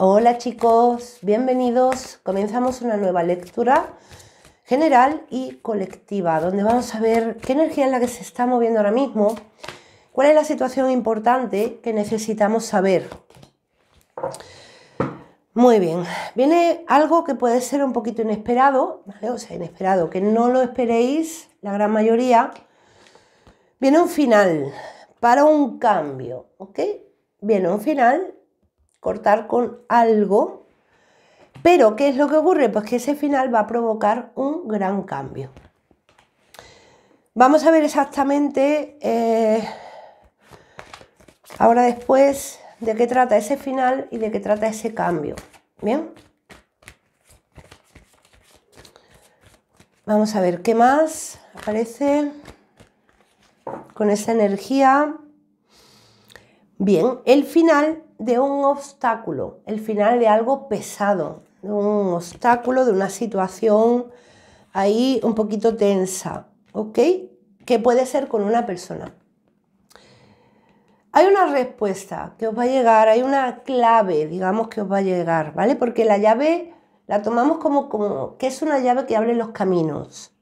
Hola chicos, bienvenidos. Comenzamos una nueva lectura general y colectiva, donde vamos a ver qué energía es la que se está moviendo ahora mismo, cuál es la situación importante que necesitamos saber. Muy bien, viene algo que puede ser un poquito inesperado, o sea, inesperado, que no lo esperéis la gran mayoría. Viene un final para un cambio, ¿ok? Viene un final cortar con algo. Pero, ¿qué es lo que ocurre? Pues que ese final va a provocar un gran cambio. Vamos a ver exactamente eh, ahora después de qué trata ese final y de qué trata ese cambio. Bien. Vamos a ver qué más aparece con esa energía. Bien, el final de un obstáculo, el final de algo pesado, de un obstáculo, de una situación ahí un poquito tensa, ¿ok? Que puede ser con una persona. Hay una respuesta que os va a llegar, hay una clave, digamos, que os va a llegar, ¿vale? Porque la llave la tomamos como, como que es una llave que abre los caminos.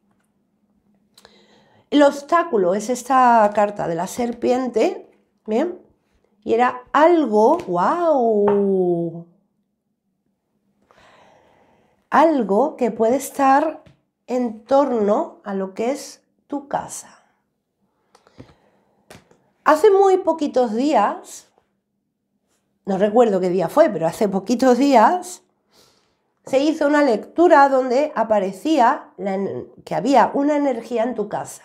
El obstáculo es esta carta de la serpiente, ¿bien? y era algo, wow, algo que puede estar en torno a lo que es tu casa. Hace muy poquitos días, no recuerdo qué día fue, pero hace poquitos días, se hizo una lectura donde aparecía que había una energía en tu casa.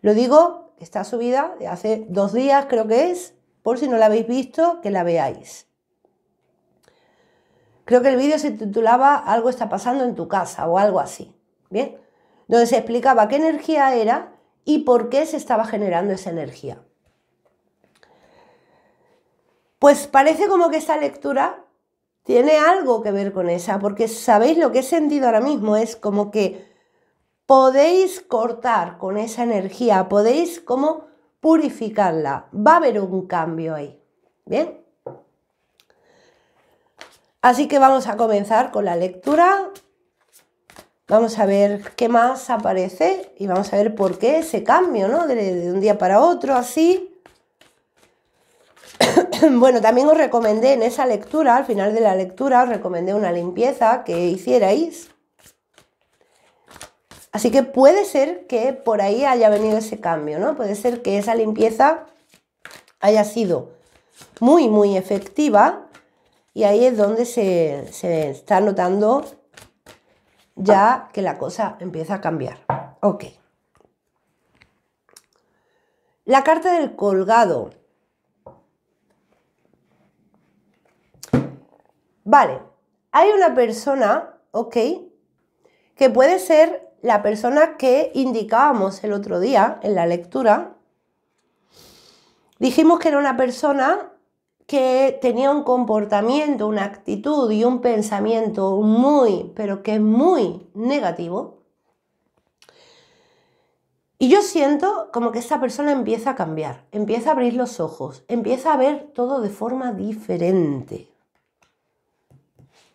Lo digo, está subida de hace dos días creo que es, por si no la habéis visto, que la veáis. Creo que el vídeo se titulaba Algo está pasando en tu casa o algo así, ¿bien? Donde se explicaba qué energía era y por qué se estaba generando esa energía. Pues parece como que esta lectura tiene algo que ver con esa, porque sabéis lo que he sentido ahora mismo, es como que podéis cortar con esa energía, podéis como purificarla. Va a haber un cambio ahí. ¿Bien? Así que vamos a comenzar con la lectura. Vamos a ver qué más aparece y vamos a ver por qué ese cambio, ¿no? De, de un día para otro, así. bueno, también os recomendé en esa lectura, al final de la lectura, os recomendé una limpieza que hicierais Así que puede ser que por ahí haya venido ese cambio, ¿no? Puede ser que esa limpieza haya sido muy, muy efectiva y ahí es donde se, está notando ya que la cosa empieza a cambiar. Ok. La carta del colgado. Vale, hay una persona, ok, que puede ser la persona que indicábamos el otro día en la lectura, dijimos que era una persona que tenía un comportamiento, una actitud y un pensamiento muy, pero que es muy negativo. Y yo siento como que esa persona empieza a cambiar, empieza a abrir los ojos, empieza a ver todo de forma diferente.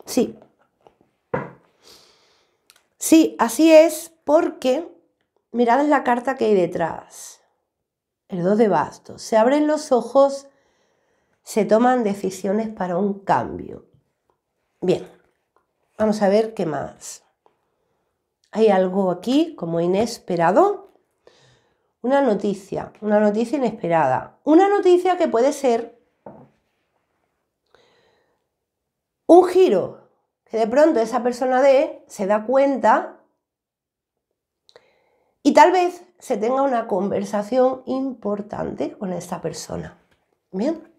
Sí, Sí, así es, porque mirad la carta que hay detrás. El 2 de bastos. Se abren los ojos, se toman decisiones para un cambio. Bien, vamos a ver qué más. Hay algo aquí como inesperado. Una noticia, una noticia inesperada. Una noticia que puede ser un giro que de pronto esa persona D se da cuenta y tal vez se tenga una conversación importante con esa persona. Bien.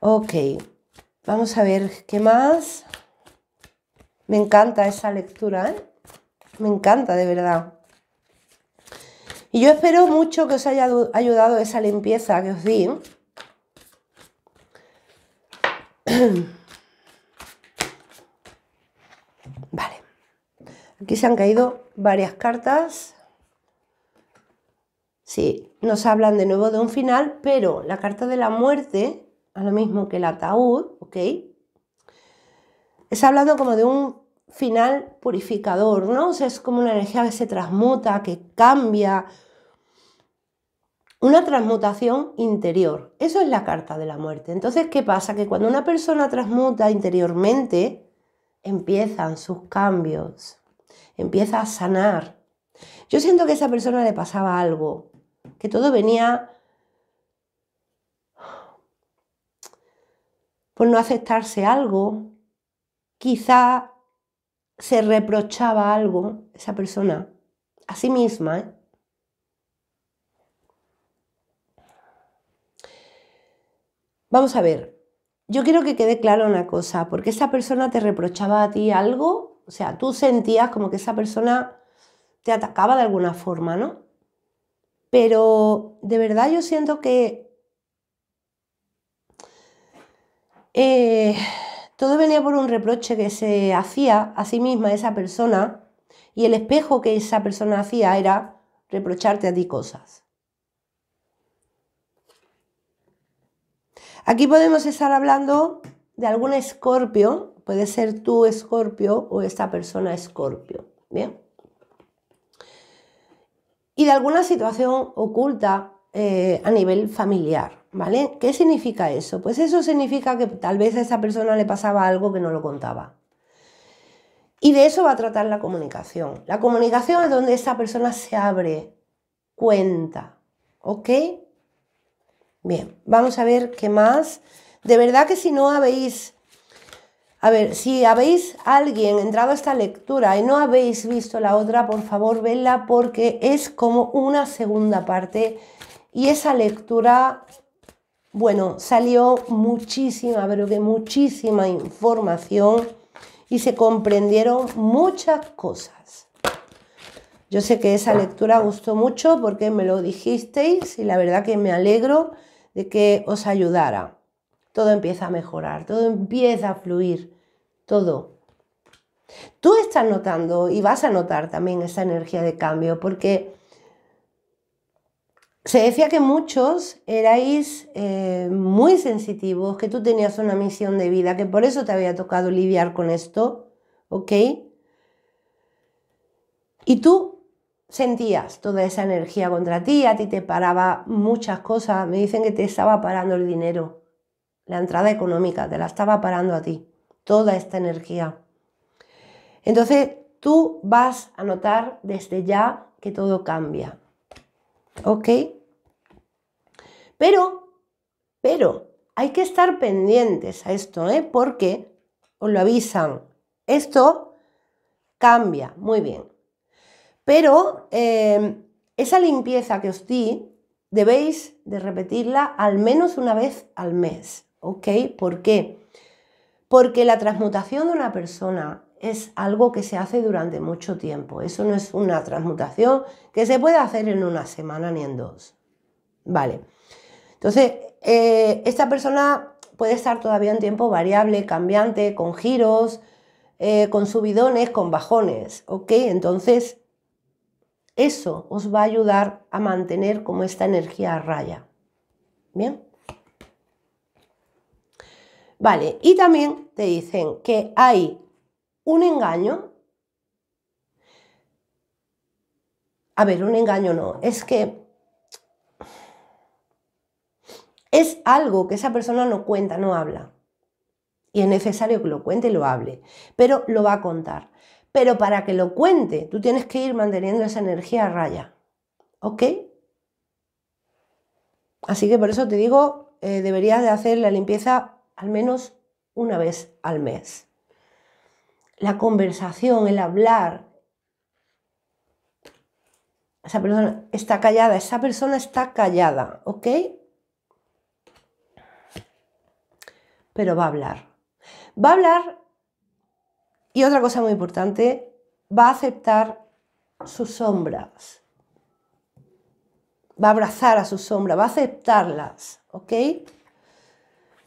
Ok, vamos a ver qué más. Me encanta esa lectura, ¿eh? Me encanta, de verdad. Y yo espero mucho que os haya ayudado esa limpieza que os di. Aquí se han caído varias cartas. Sí, nos hablan de nuevo de un final, pero la carta de la muerte, a lo mismo que el ataúd, ¿ok? Es hablando como de un final purificador, ¿no? O sea, es como una energía que se transmuta, que cambia. Una transmutación interior. Eso es la carta de la muerte. Entonces, ¿qué pasa? Que cuando una persona transmuta interiormente, empiezan sus cambios empieza a sanar. Yo siento que a esa persona le pasaba algo, que todo venía por no aceptarse algo, quizá se reprochaba algo esa persona a sí misma. ¿eh? Vamos a ver, yo quiero que quede claro una cosa, porque esa persona te reprochaba a ti algo o sea, tú sentías como que esa persona te atacaba de alguna forma, ¿no? Pero de verdad yo siento que eh, todo venía por un reproche que se hacía a sí misma esa persona y el espejo que esa persona hacía era reprocharte a ti cosas. Aquí podemos estar hablando de algún escorpio, puede ser tú escorpio o esta persona escorpio, ¿bien? Y de alguna situación oculta eh, a nivel familiar, ¿vale? ¿Qué significa eso? Pues eso significa que tal vez a esa persona le pasaba algo que no lo contaba. Y de eso va a tratar la comunicación. La comunicación es donde esa persona se abre, cuenta, ¿ok? Bien, vamos a ver qué más. De verdad que si no habéis, a ver, si habéis alguien entrado a esta lectura y no habéis visto la otra, por favor, venla porque es como una segunda parte y esa lectura, bueno, salió muchísima, pero que muchísima información y se comprendieron muchas cosas. Yo sé que esa lectura gustó mucho porque me lo dijisteis y la verdad que me alegro de que os ayudara todo empieza a mejorar, todo empieza a fluir, todo. Tú estás notando y vas a notar también esa energía de cambio porque se decía que muchos erais eh, muy sensitivos, que tú tenías una misión de vida, que por eso te había tocado lidiar con esto, ¿ok? Y tú sentías toda esa energía contra ti, a ti te paraba muchas cosas, me dicen que te estaba parando el dinero, la entrada económica, te la estaba parando a ti, toda esta energía. Entonces tú vas a notar desde ya que todo cambia. ¿Ok? Pero, pero, hay que estar pendientes a esto, ¿eh? Porque os lo avisan. Esto cambia, muy bien. Pero em, esa limpieza que os di, debéis de repetirla al menos una vez al mes. ¿ok? ¿Por qué? Porque la transmutación de una persona es algo que se hace durante mucho tiempo. Eso no es una transmutación que se puede hacer en una semana ni en dos. Vale. Entonces, eh, esta persona puede estar todavía en tiempo variable, cambiante, con giros, eh, con subidones, con bajones. ¿Ok? Entonces, eso os va a ayudar a mantener como esta energía a raya. ¿Bien? Vale, y también te dicen que hay un engaño. A ver, un engaño no, es que es algo que esa persona no cuenta, no habla. Y es necesario que lo cuente y lo hable, pero lo va a contar. Pero para que lo cuente, tú tienes que ir manteniendo esa energía a raya. ¿Ok? Así que por eso te digo, eh, deberías de hacer la limpieza al menos una vez al mes. La conversación, el hablar. Esa persona está callada, esa persona está callada, ¿ok? Pero va a hablar. Va a hablar y otra cosa muy importante, va a aceptar sus sombras. Va a abrazar a sus sombras, va a aceptarlas, ¿ok?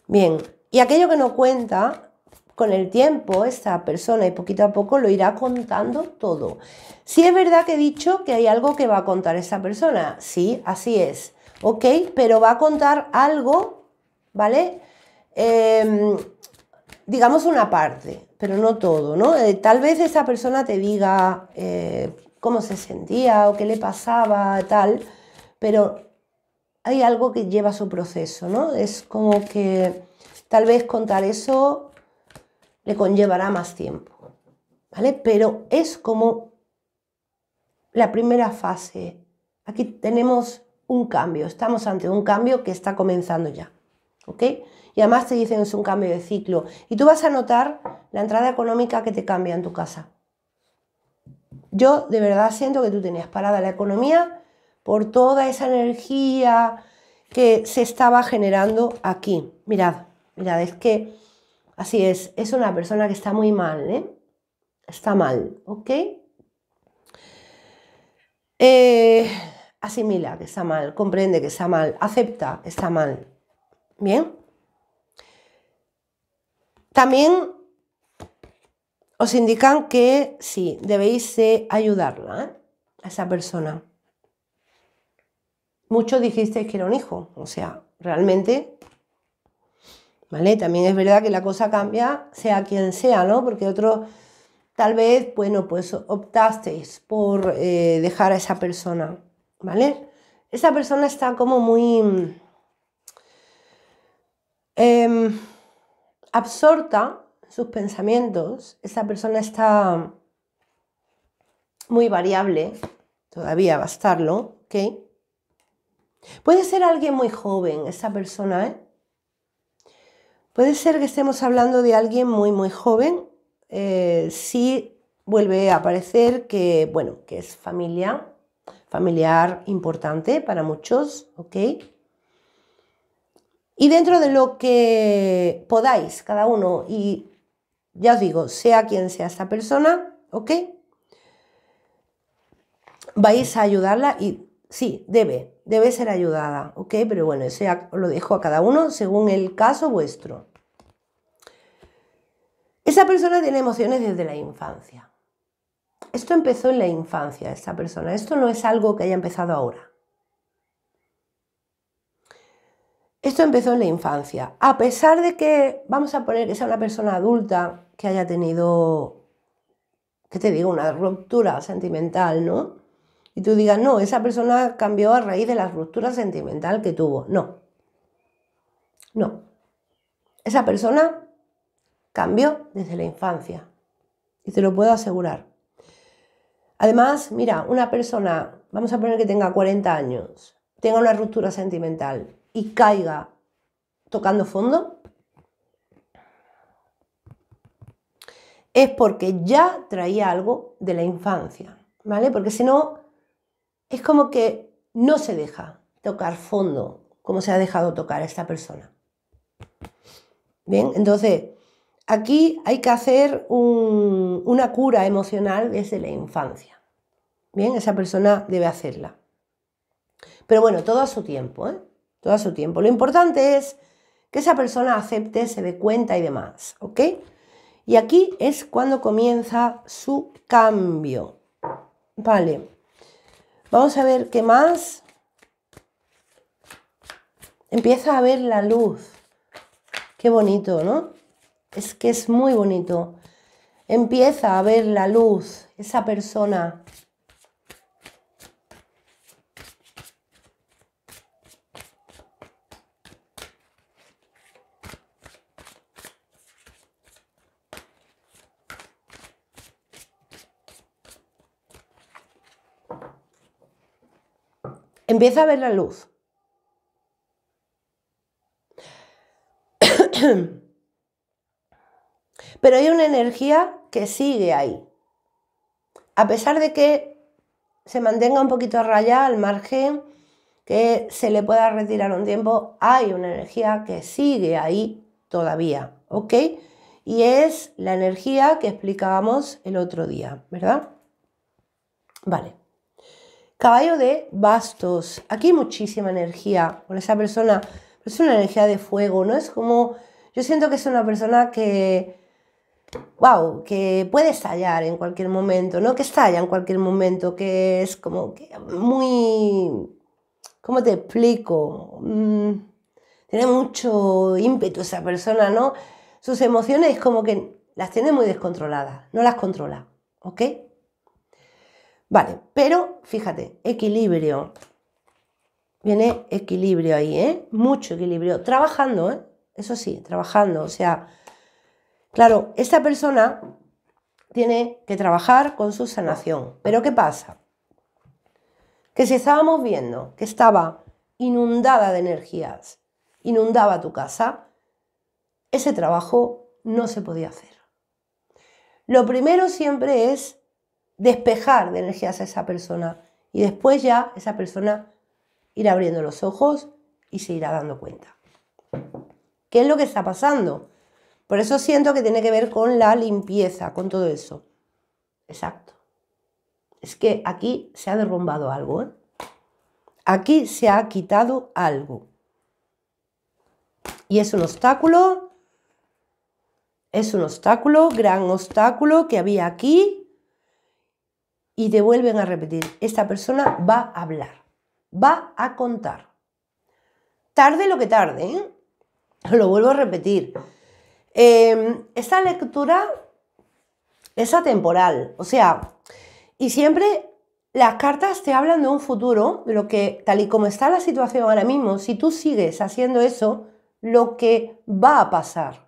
Bien, y aquello que no cuenta, con el tiempo, esta persona y poquito a poco lo irá contando todo. Si sí es verdad que he dicho que hay algo que va a contar esa persona, sí, así es, ¿ok? Pero va a contar algo, ¿vale? Em, digamos una parte, pero no todo, ¿no? Eh, tal vez esa persona te diga eh, cómo se sentía o qué le pasaba, tal, pero hay algo que lleva su proceso, ¿no? Es como que Tal vez contar eso le conllevará más tiempo, ¿vale? Pero es como la primera fase. Aquí tenemos un cambio, estamos ante un cambio que está comenzando ya, ¿ok? Y además te dicen es un cambio de ciclo. Y tú vas a notar la entrada económica que te cambia en tu casa. Yo de verdad siento que tú tenías parada la economía por toda esa energía que se estaba generando aquí. Mirad, Mirad, es que así es, es una persona que está muy mal, ¿eh? Está mal, ¿ok? Eh, asimila que está mal, comprende que está mal, acepta que está mal. Bien. También os indican que sí, debéis ayudarla ¿eh? a esa persona. Muchos dijisteis que era un hijo, o sea, realmente ¿vale? También es verdad que la cosa cambia, sea quien sea, ¿no? Porque otro, tal vez, bueno, pues optasteis por eh, dejar a esa persona, ¿vale? Esa persona está como muy em, absorta en sus pensamientos, esa persona está muy variable, todavía va a estarlo, ¿ok? Puede ser alguien muy joven, esa persona, ¿eh? Puede ser que estemos hablando de alguien muy, muy joven. Eh, sí si vuelve a aparecer que, bueno, que es familia, familiar importante para muchos, ¿ok? Y dentro de lo que podáis, cada uno, y ya os digo, sea quien sea esta persona, ¿ok? Vais a ayudarla y sí, debe, debe ser ayudada, ¿ok? Pero bueno, eso lo dejo a cada uno según el caso vuestro. Esa persona tiene emociones desde la infancia. Esto empezó en la infancia, esa persona. Esto no es algo que haya empezado ahora. Esto empezó en la infancia. A pesar de que, vamos a poner que sea una persona adulta que haya tenido, ¿qué te digo?, una ruptura sentimental, ¿no? Y tú digas, no, esa persona cambió a raíz de la ruptura sentimental que tuvo. No. No. Esa persona cambió desde la infancia. Y te lo puedo asegurar. Además, mira, una persona, vamos a poner que tenga 40 años, tenga una ruptura sentimental y caiga tocando fondo, es porque ya traía algo de la infancia, ¿vale? Porque si no, es como que no se deja tocar fondo como se ha dejado tocar esta persona. Bien, entonces, Aquí hay que hacer una cura emocional desde la infancia. Bien, esa persona debe hacerla. Pero bueno, todo a su tiempo, ¿eh? Todo a su tiempo. Lo importante es que esa persona acepte, se dé cuenta y demás, ¿ok? Y aquí es cuando comienza su cambio. Vale. Vamos a ver qué más. Empieza a ver la luz. Qué bonito, ¿no? Es que es muy bonito. Empieza a ver la luz, esa persona. Empieza a ver la luz. Pero hay una energía que sigue ahí. A pesar de que se mantenga un poquito a raya, al margen, que se le pueda retirar un tiempo, hay una energía que sigue ahí todavía, ¿ok? Y es la energía que explicábamos el otro día, ¿verdad? Vale. Caballo de bastos. Aquí hay muchísima energía con esa persona. es una energía de fuego, ¿no? Es como... Yo siento que es una persona que wow, que puede estallar en cualquier momento, ¿no? Que estalla en cualquier momento, que es como que muy, ¿cómo te explico? Mm, tiene mucho ímpetu esa persona, ¿no? Sus emociones como que las tiene muy descontroladas, no las controla, ¿ok? Vale, pero fíjate, equilibrio. Viene equilibrio ahí, ¿eh? Mucho equilibrio. Trabajando, ¿eh? Eso sí, trabajando. O sea, Claro, esta persona tiene que trabajar con su sanación. Pero ¿qué pasa? Que si estábamos viendo que estaba inundada de energías, inundaba tu casa, ese trabajo no se podía hacer. Lo primero siempre es despejar de energías a esa persona y después ya esa persona irá abriendo los ojos y se irá dando cuenta. ¿Qué es lo que está pasando? Por eso siento que tiene que ver con la limpieza, con todo eso. Exacto. Es que aquí se ha derrumbado algo. ¿eh? Aquí se ha quitado algo. Y es un obstáculo. Es un obstáculo, gran obstáculo que había aquí. Y te vuelven a repetir. Esta persona va a hablar. Va a contar. Tarde lo que tarde. ¿eh? Lo vuelvo a repetir Em, esta lectura es atemporal, o sea, y siempre las cartas te hablan de un futuro, de lo que tal y como está la situación ahora mismo, si tú sigues haciendo eso, lo que va a pasar,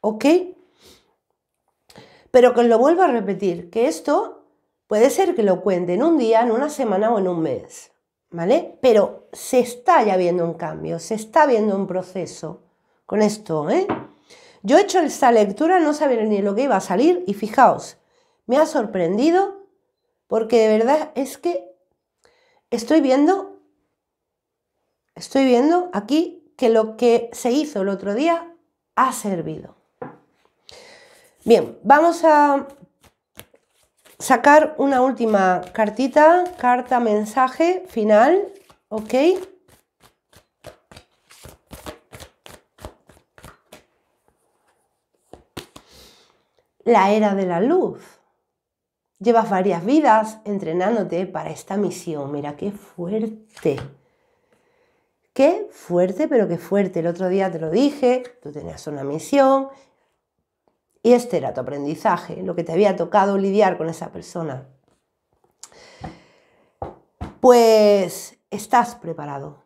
¿ok? Pero que lo vuelvo a repetir, que esto puede ser que lo cuente en un día, en una semana o en un mes, ¿vale? Pero se está ya viendo un cambio, se está viendo un proceso con esto, ¿eh? Yo he hecho esta lectura, no sabía ni lo que iba a salir y fijaos, me ha sorprendido porque de verdad es que estoy viendo, estoy viendo aquí que lo que se hizo el otro día ha servido. Bien, vamos a sacar una última cartita, carta, mensaje final, ¿ok? la era de la luz. Llevas varias vidas entrenándote para esta misión. Mira, qué fuerte. Qué fuerte, pero qué fuerte. El otro día te lo dije, tú tenías una misión y este era tu aprendizaje, lo que te había tocado lidiar con esa persona. Pues estás preparado.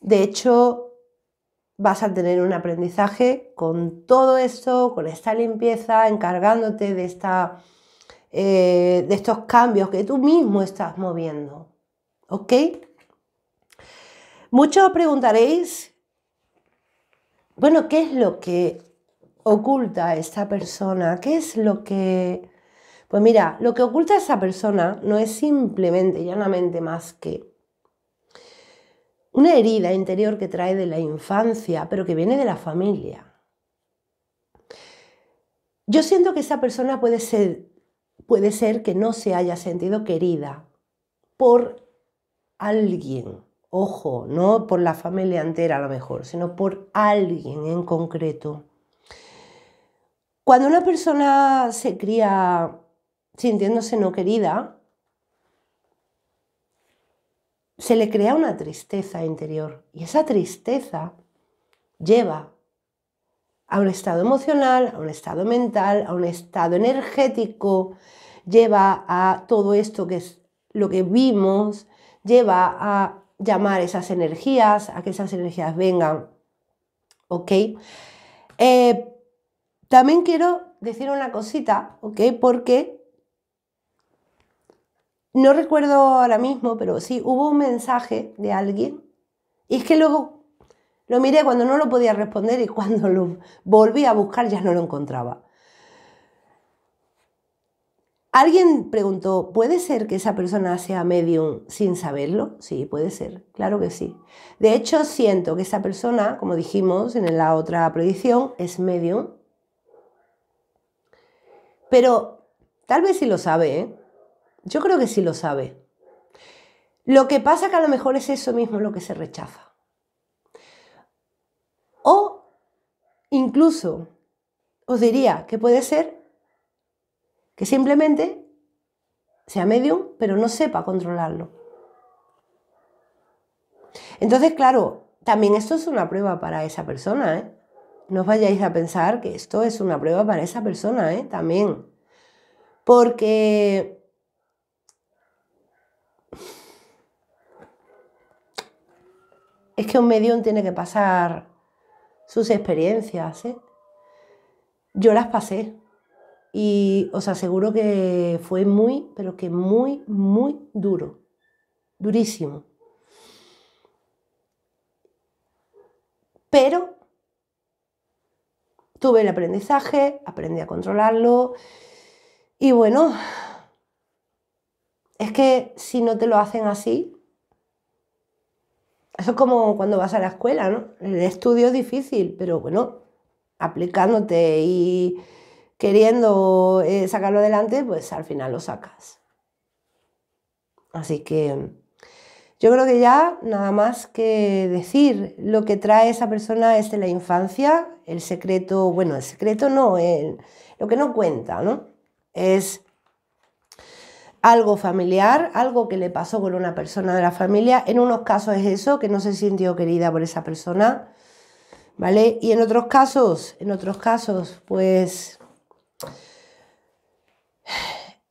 De hecho, vas a tener un aprendizaje con todo esto, con esta limpieza, encargándote de, esta, eh, de estos cambios que tú mismo estás moviendo. ¿Ok? Muchos preguntaréis, bueno, ¿qué es lo que oculta esta persona? ¿Qué es lo que... Pues mira, lo que oculta esa persona no es simplemente, llanamente más que una herida interior que trae de la infancia, pero que viene de la familia. Yo siento que esa persona puede ser, puede ser que no se haya sentido querida por alguien. Ojo, no por la familia entera a lo mejor, sino por alguien en concreto. Cuando una persona se cría sintiéndose no querida, se le crea una tristeza interior y esa tristeza lleva a un estado emocional, a un estado mental, a un estado energético, lleva a todo esto que es lo que vimos, lleva a llamar esas energías, a que esas energías vengan. ¿Ok? Eh, también quiero decir una cosita, ¿ok? Porque no recuerdo ahora mismo, pero sí, hubo un mensaje de alguien. Y es que luego lo miré cuando no lo podía responder y cuando lo volví a buscar ya no lo encontraba. Alguien preguntó, ¿puede ser que esa persona sea medium sin saberlo? Sí, puede ser, claro que sí. De hecho, siento que esa persona, como dijimos en la otra predicción, es medium. Pero tal vez sí lo sabe, ¿eh? Yo creo que sí lo sabe. Lo que pasa que a lo mejor es eso mismo lo que se rechaza. O incluso os diría que puede ser que simplemente sea medium, pero no sepa controlarlo. Entonces, claro, también esto es una prueba para esa persona, ¿eh? No os vayáis a pensar que esto es una prueba para esa persona, ¿eh? También. Porque es que un medium tiene que pasar sus experiencias. ¿eh? Yo las pasé y os aseguro que fue muy, pero que muy, muy duro, durísimo. Pero tuve el aprendizaje, aprendí a controlarlo y bueno, es que si no te lo hacen así, eso es como cuando vas a la escuela, ¿no? El estudio es difícil, pero bueno, aplicándote y queriendo eh, sacarlo adelante, pues al final lo sacas. Así que mm, yo creo que ya nada más que decir lo que trae esa persona es de la infancia, el secreto, bueno, el secreto no, lo que no cuenta, ¿no? Es algo familiar, algo que le pasó con una persona de la familia. En unos casos es eso, que no se sintió querida por esa persona, ¿vale? Y en otros casos, en otros casos, pues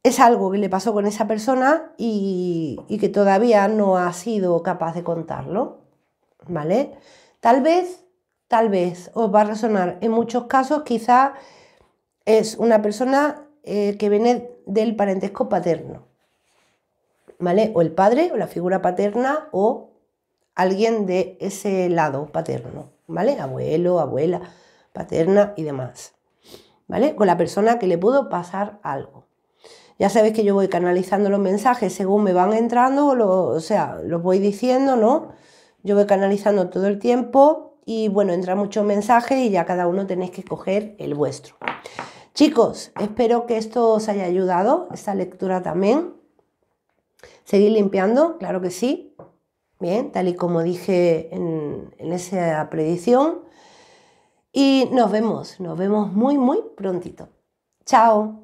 es algo que le pasó con esa persona y, que todavía no ha sido capaz de contarlo, ¿vale? Tal vez, tal vez os va a resonar. En muchos casos quizá es una persona eh, que viene del parentesco paterno, ¿vale? O el padre o la figura paterna o alguien de ese lado paterno, ¿vale? Abuelo, abuela, paterna y demás, ¿vale? Con la persona que le pudo pasar algo. Ya sabéis que yo voy canalizando los mensajes según me van entrando, o sea, los voy diciendo, ¿no? Yo voy canalizando todo el tiempo y bueno, entra mucho mensaje y ya cada uno tenéis que escoger el vuestro. Chicos, espero que esto os haya ayudado, esta lectura también. Seguir limpiando, claro que sí. Bien, tal y como dije en, en esa predicción. Y nos vemos, nos vemos muy, muy prontito. Chao.